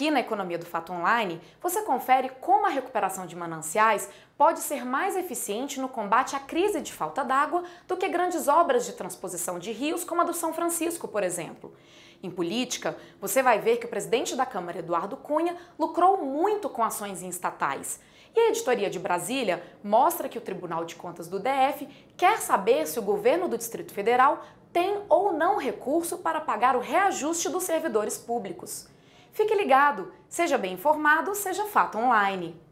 Aqui na Economia do Fato Online, você confere como a recuperação de mananciais pode ser mais eficiente no combate à crise de falta d'água do que grandes obras de transposição de rios, como a do São Francisco, por exemplo. Em política, você vai ver que o presidente da Câmara, Eduardo Cunha, lucrou muito com ações em estatais. E a editoria de Brasília mostra que o Tribunal de Contas do DF quer saber se o governo do Distrito Federal tem ou não recurso para pagar o reajuste dos servidores públicos. Fique ligado, seja bem informado, seja fato online.